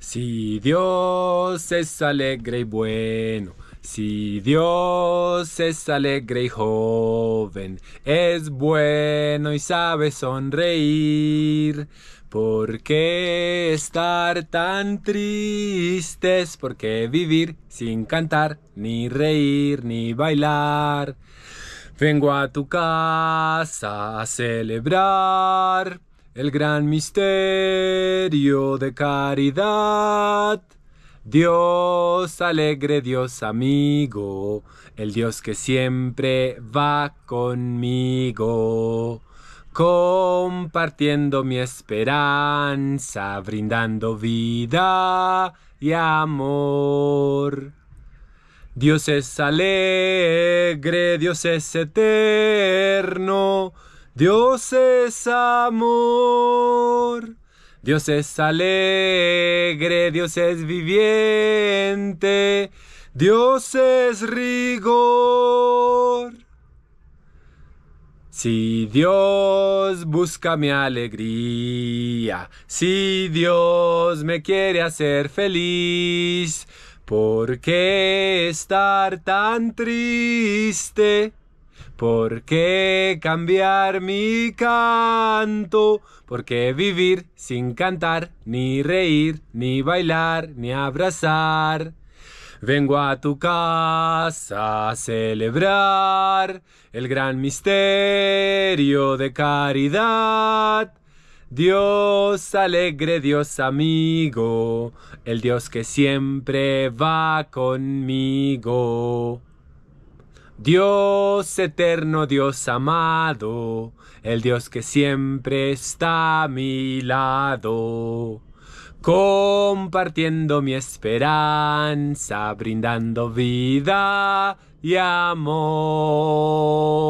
Si Dios es alegre y bueno, si Dios es alegre y joven, es bueno y sabe sonreír. ¿Por qué estar tan tristes? ¿Por qué vivir sin cantar, ni reír, ni bailar? Vengo a tu casa a celebrar el gran misterio de caridad. Dios alegre, Dios amigo, el Dios que siempre va conmigo, compartiendo mi esperanza, brindando vida y amor. Dios es alegre, Dios es eterno Dios es amor. Dios es alegre, Dios es viviente, Dios es rigor. Si Dios busca mi alegría, si Dios me quiere hacer feliz, ¿por qué estar tan triste? ¿Por qué cambiar mi canto? ¿Por qué vivir sin cantar, ni reír, ni bailar, ni abrazar? Vengo a tu casa a celebrar el gran misterio de caridad. Dios alegre, Dios amigo, el Dios que siempre va conmigo. Dios eterno, Dios amado, el Dios que siempre está a mi lado, compartiendo mi esperanza, brindando vida y amor.